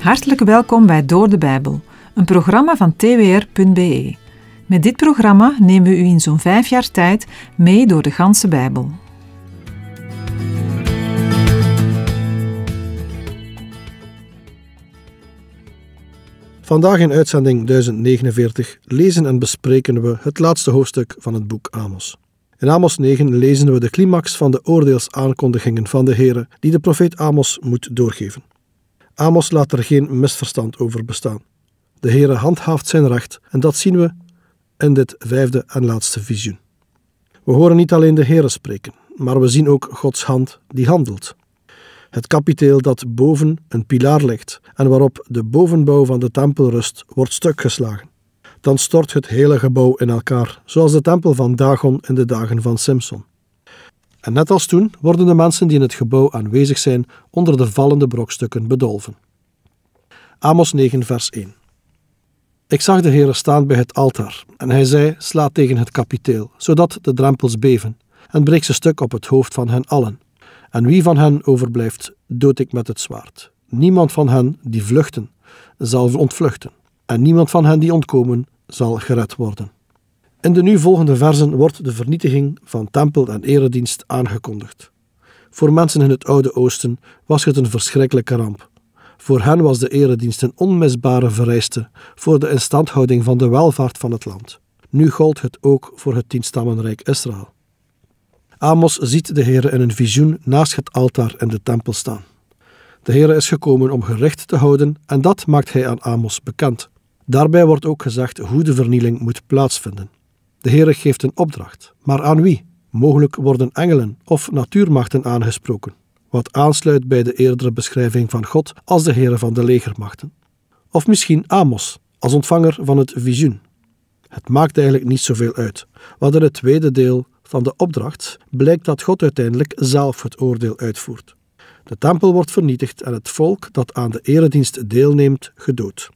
Hartelijk welkom bij Door de Bijbel, een programma van twr.be. Met dit programma nemen we u in zo'n vijf jaar tijd mee door de ganse Bijbel. Vandaag in uitzending 1049 lezen en bespreken we het laatste hoofdstuk van het boek Amos. In Amos 9 lezen we de climax van de oordeelsaankondigingen van de Heere die de profeet Amos moet doorgeven. Amos laat er geen misverstand over bestaan. De Heere handhaaft zijn recht en dat zien we in dit vijfde en laatste visioen. We horen niet alleen de Heere spreken, maar we zien ook Gods hand die handelt. Het kapiteel dat boven een pilaar ligt en waarop de bovenbouw van de tempel rust, wordt stuk geslagen. Dan stort het hele gebouw in elkaar, zoals de tempel van Dagon in de dagen van Simson. En net als toen worden de mensen die in het gebouw aanwezig zijn onder de vallende brokstukken bedolven. Amos 9, vers 1. Ik zag de Heer staan bij het altaar, en hij zei: Sla tegen het kapiteel, zodat de drempels beven, en breek ze stuk op het hoofd van hen allen. En wie van hen overblijft, dood ik met het zwaard. Niemand van hen die vluchten, zal ontvluchten, en niemand van hen die ontkomen, zal gered worden. In de nu volgende verzen wordt de vernietiging van tempel en eredienst aangekondigd. Voor mensen in het Oude Oosten was het een verschrikkelijke ramp. Voor hen was de eredienst een onmisbare vereiste voor de instandhouding van de welvaart van het land. Nu gold het ook voor het tienstammenrijk Israël. Amos ziet de Heere in een visioen naast het altaar in de tempel staan. De Heere is gekomen om gericht te houden en dat maakt hij aan Amos bekend. Daarbij wordt ook gezegd hoe de vernieling moet plaatsvinden. De Heer geeft een opdracht, maar aan wie? Mogelijk worden engelen of natuurmachten aangesproken, wat aansluit bij de eerdere beschrijving van God als de Heer van de legermachten. Of misschien Amos, als ontvanger van het visioen. Het maakt eigenlijk niet zoveel uit, want in het tweede deel van de opdracht blijkt dat God uiteindelijk zelf het oordeel uitvoert. De tempel wordt vernietigd en het volk dat aan de eredienst deelneemt gedood.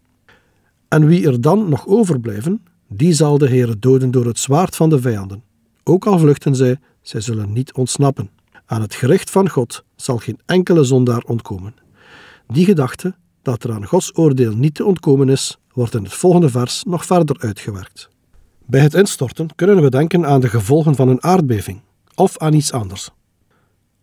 En wie er dan nog overblijven, die zal de Heer doden door het zwaard van de vijanden. Ook al vluchten zij, zij zullen niet ontsnappen. Aan het gericht van God zal geen enkele zondaar ontkomen. Die gedachte dat er aan Gods oordeel niet te ontkomen is, wordt in het volgende vers nog verder uitgewerkt. Bij het instorten kunnen we denken aan de gevolgen van een aardbeving of aan iets anders.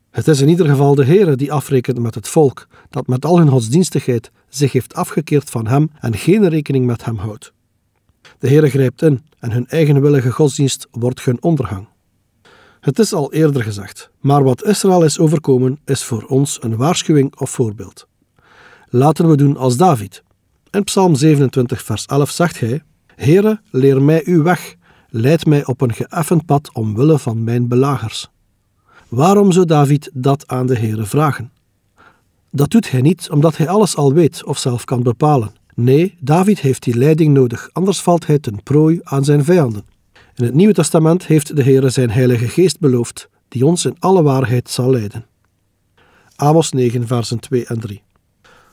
Het is in ieder geval de Heere die afrekent met het volk, dat met al hun godsdienstigheid zich heeft afgekeerd van Hem en geen rekening met Hem houdt. De Heere grijpt in en hun eigenwillige godsdienst wordt hun ondergang. Het is al eerder gezegd, maar wat Israël is overkomen is voor ons een waarschuwing of voorbeeld. Laten we doen als David. In Psalm 27, vers 11 zegt hij: Heere, leer mij uw weg, leid mij op een geëffend pad omwille van mijn belagers. Waarom zou David dat aan de Heere vragen? Dat doet hij niet omdat hij alles al weet of zelf kan bepalen. Nee, David heeft die leiding nodig, anders valt hij ten prooi aan zijn vijanden. In het Nieuwe Testament heeft de Heere zijn Heilige Geest beloofd, die ons in alle waarheid zal leiden. Amos 9, versen 2 en 3.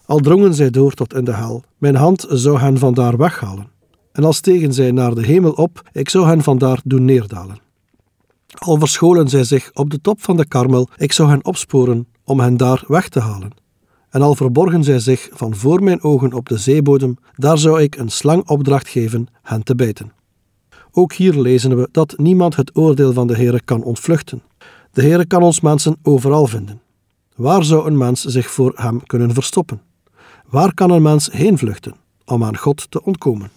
Al drongen zij door tot in de hel, mijn hand zou hen vandaar weghalen. En als stegen zij naar de hemel op, ik zou hen vandaar doen neerdalen. Al verscholen zij zich op de top van de karmel, ik zou hen opsporen om hen daar weg te halen. En al verborgen zij zich van voor mijn ogen op de zeebodem, daar zou ik een slang opdracht geven hen te bijten. Ook hier lezen we dat niemand het oordeel van de Heere kan ontvluchten. De Heere kan ons mensen overal vinden. Waar zou een mens zich voor hem kunnen verstoppen? Waar kan een mens heen vluchten om aan God te ontkomen?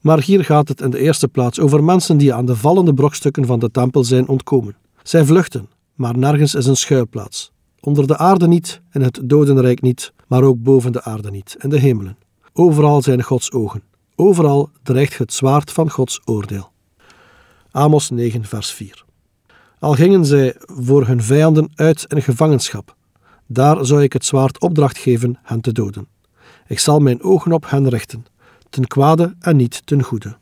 Maar hier gaat het in de eerste plaats over mensen die aan de vallende brokstukken van de tempel zijn ontkomen. Zij vluchten, maar nergens is een schuilplaats onder de aarde niet en het dodenrijk niet, maar ook boven de aarde niet en de hemelen. Overal zijn Gods ogen. Overal dreigt het zwaard van Gods oordeel. Amos 9, vers 4. Al gingen zij voor hun vijanden uit in gevangenschap, daar zou ik het zwaard opdracht geven hen te doden. Ik zal mijn ogen op hen richten, ten kwade en niet ten goede.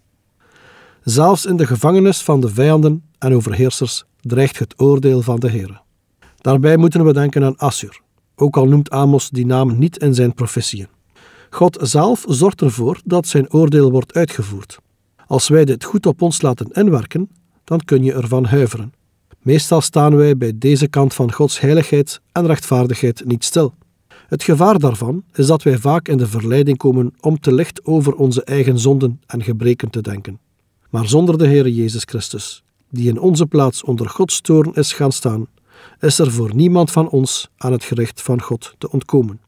Zelfs in de gevangenis van de vijanden en overheersers dreigt het oordeel van de Heer. Daarbij moeten we denken aan Assur, ook al noemt Amos die naam niet in zijn profetieën. God zelf zorgt ervoor dat zijn oordeel wordt uitgevoerd. Als wij dit goed op ons laten inwerken, dan kun je ervan huiveren. Meestal staan wij bij deze kant van Gods heiligheid en rechtvaardigheid niet stil. Het gevaar daarvan is dat wij vaak in de verleiding komen om te licht over onze eigen zonden en gebreken te denken. Maar zonder de Heer Jezus Christus, die in onze plaats onder Gods toorn is gaan staan, is er voor niemand van ons aan het gericht van God te ontkomen.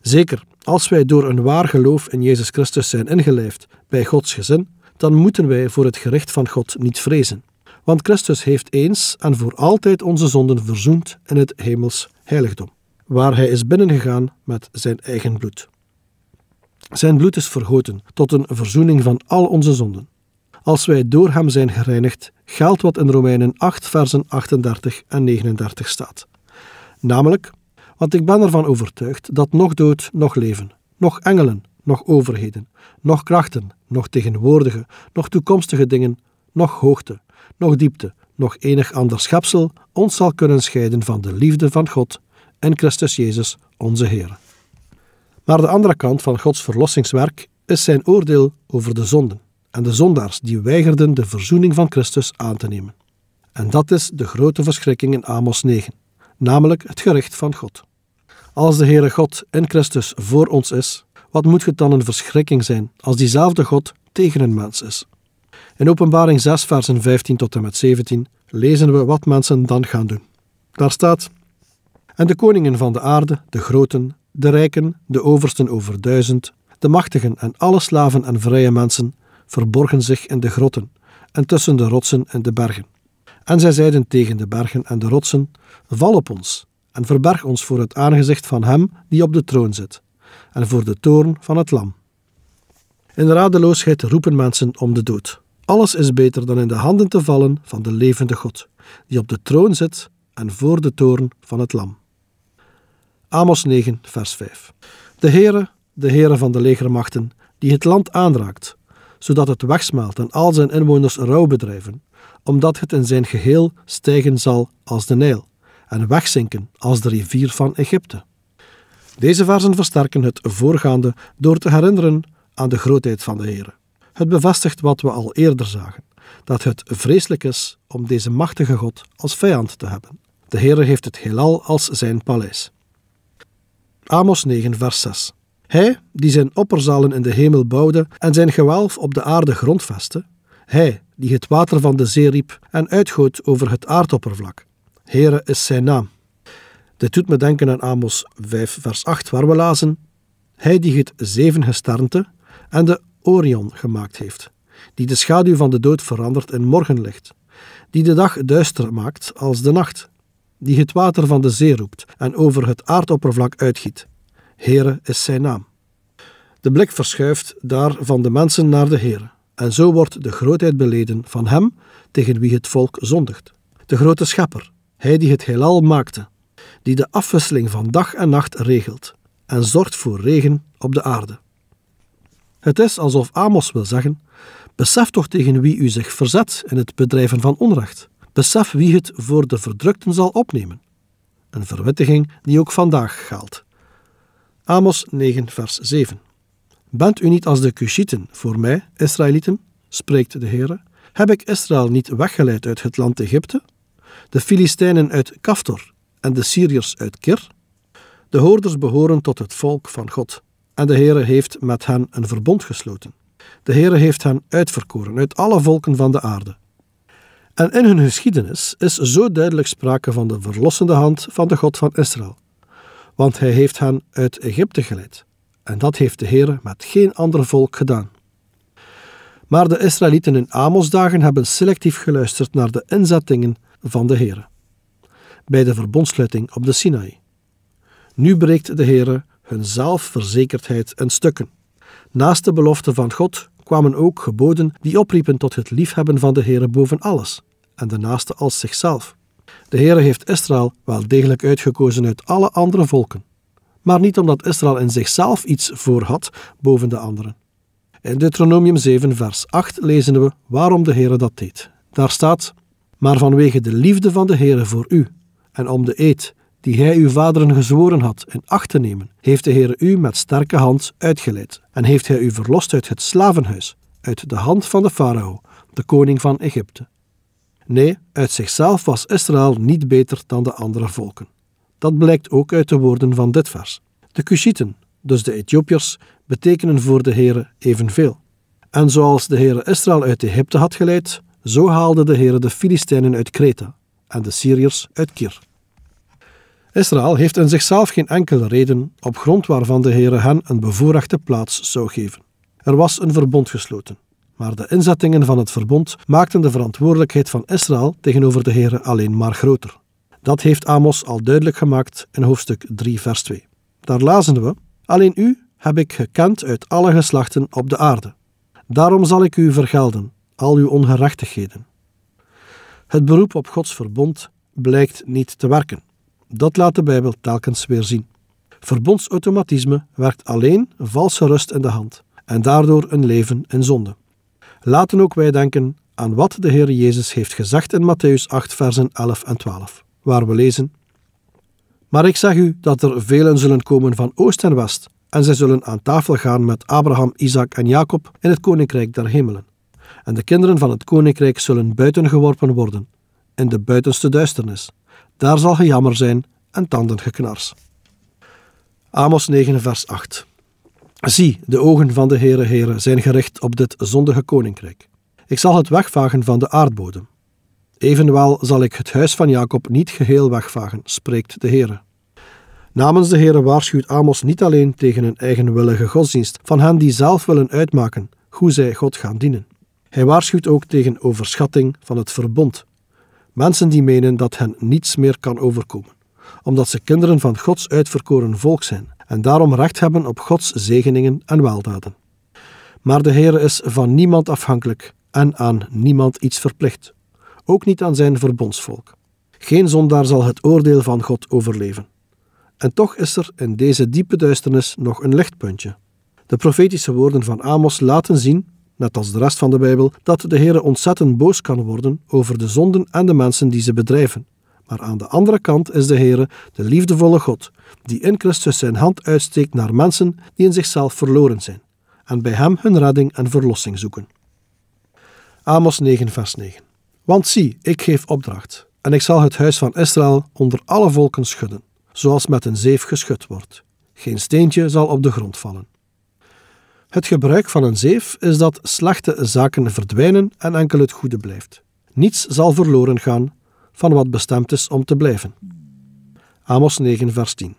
Zeker, als wij door een waar geloof in Jezus Christus zijn ingelijfd bij Gods gezin, dan moeten wij voor het gericht van God niet vrezen. Want Christus heeft eens en voor altijd onze zonden verzoend in het hemels heiligdom, waar hij is binnengegaan met zijn eigen bloed. Zijn bloed is vergoten tot een verzoening van al onze zonden als wij door hem zijn gereinigd, geldt wat in Romeinen 8, versen 38 en 39 staat. Namelijk, want ik ben ervan overtuigd dat nog dood, nog leven, nog engelen, nog overheden, nog krachten, nog tegenwoordige, nog toekomstige dingen, nog hoogte, nog diepte, nog enig ander schepsel ons zal kunnen scheiden van de liefde van God en Christus Jezus, onze Heer. Maar de andere kant van Gods verlossingswerk is zijn oordeel over de zonden en de zondaars die weigerden de verzoening van Christus aan te nemen. En dat is de grote verschrikking in Amos 9, namelijk het gericht van God. Als de Heere God in Christus voor ons is, wat moet het dan een verschrikking zijn als diezelfde God tegen een mens is? In Openbaring 6, versen 15 tot en met 17 lezen we wat mensen dan gaan doen. Daar staat: En de koningen van de aarde, de groten, de rijken, de oversten over duizend, de machtigen en alle slaven en vrije mensen verborgen zich in de grotten en tussen de rotsen en de bergen. En zij zeiden tegen de bergen en de rotsen: Val op ons en verberg ons voor het aangezicht van Hem die op de troon zit, en voor de toorn van het Lam. In de radeloosheid roepen mensen om de dood. Alles is beter dan in de handen te vallen van de levende God, die op de troon zit en voor de toorn van het Lam. Amos 9, vers 5. De Heere, de Heere van de legermachten, die het land aanraakt, zodat het wegsmaalt en al zijn inwoners rouw bedrijven, omdat het in zijn geheel stijgen zal als de Nijl en wegzinken als de rivier van Egypte. Deze versen versterken het voorgaande door te herinneren aan de grootheid van de Heer. Het bevestigt wat we al eerder zagen, dat het vreselijk is om deze machtige God als vijand te hebben. De Heer heeft het heelal als zijn paleis. Amos 9, vers 6. Hij die zijn opperzalen in de hemel bouwde en zijn gewelf op de aarde grondvestte, hij die het water van de zee riep en uitgoot over het aardoppervlak. Heere is zijn naam. Dit doet me denken aan Amos 5, vers 8, waar we lazen: Hij die het zeven gesternte en de Orion gemaakt heeft, die de schaduw van de dood verandert in morgenlicht, die de dag duister maakt als de nacht, die het water van de zee roept en over het aardoppervlak uitgiet. Heere is zijn naam. De blik verschuift daar van de mensen naar de Heere, en zo wordt de grootheid beleden van Hem tegen wie het volk zondigt. De grote Schepper, Hij die het heelal maakte, die de afwisseling van dag en nacht regelt en zorgt voor regen op de aarde. Het is alsof Amos wil zeggen: Besef toch tegen wie u zich verzet in het bedrijven van onrecht. Besef wie het voor de verdrukten zal opnemen. Een verwittiging die ook vandaag geldt. Amos 9, vers 7. Bent u niet als de Cushieten voor mij, Israëlieten, spreekt de Heer? Heb ik Israël niet weggeleid uit het land Egypte? De Filistijnen uit Kaftor en de Syriërs uit Kir? De hoorders behoren tot het volk van God en de Heer heeft met hen een verbond gesloten. De Heer heeft hen uitverkoren uit alle volken van de aarde. En in hun geschiedenis is zo duidelijk sprake van de verlossende hand van de God van Israël want hij heeft hen uit Egypte geleid. En dat heeft de Heer met geen ander volk gedaan. Maar de Israëlieten in Amosdagen hebben selectief geluisterd naar de inzettingen van de Heer. Bij de verbondsluiting op de Sinai. Nu breekt de Heer hun zelfverzekerdheid in stukken. Naast de belofte van God kwamen ook geboden die opriepen tot het liefhebben van de Heer boven alles en de naaste als zichzelf. De Heere heeft Israël wel degelijk uitgekozen uit alle andere volken, maar niet omdat Israël in zichzelf iets voor had boven de anderen. In Deuteronomium 7, vers 8 lezen we waarom de Heere dat deed. Daar staat: Maar vanwege de liefde van de Heere voor u en om de eed die hij uw vaderen gezworen had in acht te nemen, heeft de Heere u met sterke hand uitgeleid en heeft hij u verlost uit het slavenhuis, uit de hand van de farao, de koning van Egypte. Nee, uit zichzelf was Israël niet beter dan de andere volken. Dat blijkt ook uit de woorden van dit vers. De Kushieten, dus de Ethiopiërs, betekenen voor de Heere evenveel. En zoals de Heere Israël uit Egypte had geleid, zo haalde de Heere de Filistijnen uit Kreta en de Syriërs uit Kir. Israël heeft in zichzelf geen enkele reden op grond waarvan de Heere hen een bevoorrechte plaats zou geven. Er was een verbond gesloten. Maar de inzettingen van het verbond maakten de verantwoordelijkheid van Israël tegenover de Heeren alleen maar groter. Dat heeft Amos al duidelijk gemaakt in hoofdstuk 3, vers 2. Daar lazen we: Alleen u heb ik gekend uit alle geslachten op de aarde. Daarom zal ik u vergelden, al uw ongerechtigheden. Het beroep op Gods verbond blijkt niet te werken. Dat laat de Bijbel telkens weer zien. Verbondsautomatisme werkt alleen valse rust in de hand en daardoor een leven in zonde. Laten ook wij denken aan wat de Heer Jezus heeft gezegd in Matthäus 8, versen 11 en 12, waar we lezen: Maar ik zeg u dat er velen zullen komen van oost en west, en zij zullen aan tafel gaan met Abraham, Isaac en Jacob in het koninkrijk der hemelen. En de kinderen van het koninkrijk zullen buiten geworpen worden, in de buitenste duisternis. Daar zal gejammer zijn en tanden geknars. Amos 9, vers 8. Zie, de ogen van de Heere Heren zijn gericht op dit zondige koninkrijk. Ik zal het wegvagen van de aardbodem. Evenwel zal ik het huis van Jacob niet geheel wegvagen, spreekt de Heere. Namens de Heere waarschuwt Amos niet alleen tegen een eigenwillige godsdienst van hen die zelf willen uitmaken hoe zij God gaan dienen. Hij waarschuwt ook tegen overschatting van het verbond. Mensen die menen dat hen niets meer kan overkomen, omdat ze kinderen van Gods uitverkoren volk zijn en daarom recht hebben op Gods zegeningen en weldaden. Maar de Heer is van niemand afhankelijk en aan niemand iets verplicht, ook niet aan zijn verbondsvolk. Geen zondaar zal het oordeel van God overleven. En toch is er in deze diepe duisternis nog een lichtpuntje. De profetische woorden van Amos laten zien, net als de rest van de Bijbel, dat de Heer ontzettend boos kan worden over de zonden en de mensen die ze bedrijven maar aan de andere kant is de Heere, de liefdevolle God, die in Christus zijn hand uitsteekt naar mensen die in zichzelf verloren zijn en bij hem hun redding en verlossing zoeken. Amos 9, vers 9. Want zie, ik geef opdracht, en ik zal het huis van Israël onder alle volken schudden, zoals met een zeef geschud wordt. Geen steentje zal op de grond vallen. Het gebruik van een zeef is dat slechte zaken verdwijnen en enkel het goede blijft. Niets zal verloren gaan van wat bestemd is om te blijven. Amos 9, vers 10.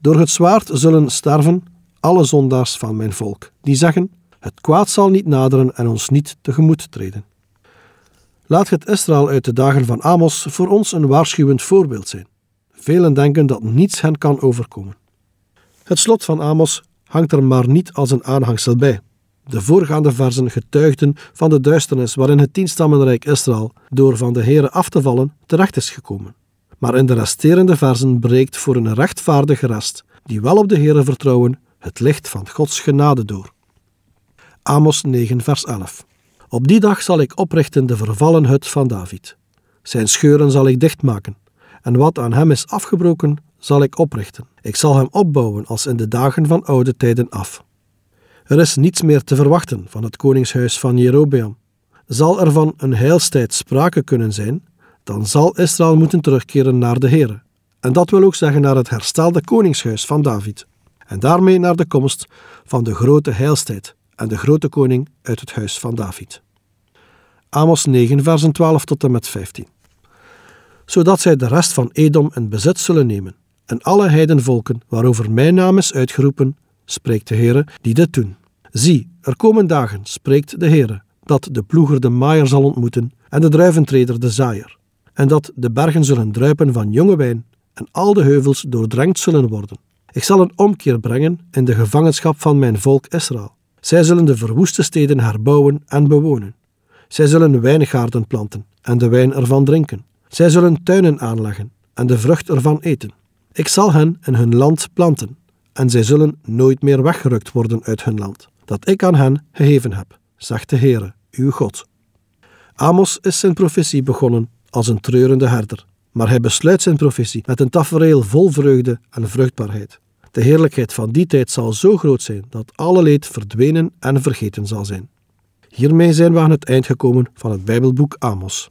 Door het zwaard zullen sterven alle zondaars van mijn volk, die zeggen: Het kwaad zal niet naderen en ons niet tegemoet treden. Laat het Israël uit de dagen van Amos voor ons een waarschuwend voorbeeld zijn. Velen denken dat niets hen kan overkomen. Het slot van Amos hangt er maar niet als een aanhangsel bij. De voorgaande versen getuigden van de duisternis waarin het tienstammenrijk Israël, door van de Heere af te vallen, terecht is gekomen. Maar in de resterende versen breekt voor een rechtvaardige rest, die wel op de Heere vertrouwen, het licht van Gods genade door. Amos 9, vers 11. Op die dag zal ik oprichten de vervallen hut van David. Zijn scheuren zal ik dichtmaken, en wat aan hem is afgebroken, zal ik oprichten. Ik zal hem opbouwen als in de dagen van oude tijden af. Er is niets meer te verwachten van het koningshuis van Jerobeam. Zal er van een heilstijd sprake kunnen zijn, dan zal Israël moeten terugkeren naar de Here. En dat wil ook zeggen naar het herstelde koningshuis van David. En daarmee naar de komst van de grote heilstijd en de grote koning uit het huis van David. Amos 9, versen 12 tot en met 15. Zodat zij de rest van Edom in bezit zullen nemen en alle heidenvolken waarover mijn naam is uitgeroepen spreekt de Heere, die dit doen. Zie, er komen dagen, spreekt de Heere, dat de ploeger de maaier zal ontmoeten en de druiventreder de zaaier, en dat de bergen zullen druipen van jonge wijn en al de heuvels doordrenkt zullen worden. Ik zal een omkeer brengen in de gevangenschap van mijn volk Israël. Zij zullen de verwoeste steden herbouwen en bewonen. Zij zullen wijngaarden planten en de wijn ervan drinken. Zij zullen tuinen aanleggen en de vrucht ervan eten. Ik zal hen in hun land planten en zij zullen nooit meer weggerukt worden uit hun land, dat ik aan hen gegeven heb, zegt de Heere, uw God. Amos is zijn professie begonnen als een treurende herder, maar hij besluit zijn professie met een tafereel vol vreugde en vruchtbaarheid. De heerlijkheid van die tijd zal zo groot zijn dat alle leed verdwenen en vergeten zal zijn. Hiermee zijn we aan het eind gekomen van het Bijbelboek Amos.